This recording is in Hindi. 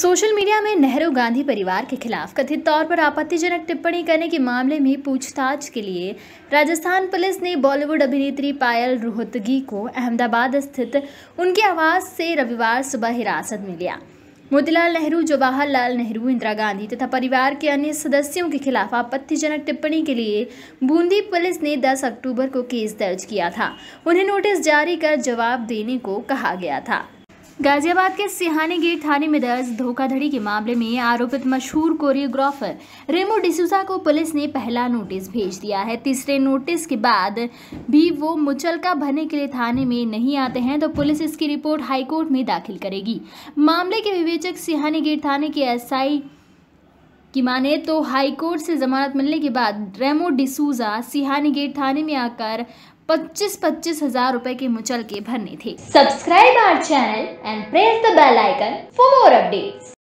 सोशल मीडिया में नेहरू गांधी परिवार के खिलाफ कथित तौर पर आपत्तिजनक टिप्पणी करने के मामले में पूछताछ के लिए राजस्थान पुलिस ने बॉलीवुड अभिनेत्री पायल रोहतगी को अहमदाबाद स्थित उनके आवास से रविवार सुबह हिरासत में लिया मोतीलाल नेहरू जवाहरलाल नेहरू इंदिरा गांधी तथा परिवार के अन्य सदस्यों के खिलाफ आपत्तिजनक टिप्पणी के लिए बूंदी पुलिस ने 10 अक्टूबर को केस दर्ज किया था उन्हें नोटिस जारी कर जवाब देने को कहा गया था गाजियाबाद के सिहानी गेट थाने में दर्ज धोखाधड़ी के मामले में आरोपित मशहूर कोरियोग्राफर रेमो डिसूजा को पुलिस ने पहला नोटिस भेज दिया है तीसरे नोटिस के बाद भी वो मुचलका भरने के लिए थाने में नहीं आते हैं तो पुलिस इसकी रिपोर्ट हाईकोर्ट में दाखिल करेगी मामले के विवेचक सिहानी गेट थाने के एसआई की माने तो हाईकोर्ट से जमानत मिलने के बाद रेमो डिसूजा सिहानी गेट थाने में आकर पच्चीस पच्चीस हजार रूपए के मुचल के भरने थे subscribe our channel and press the bell icon for more update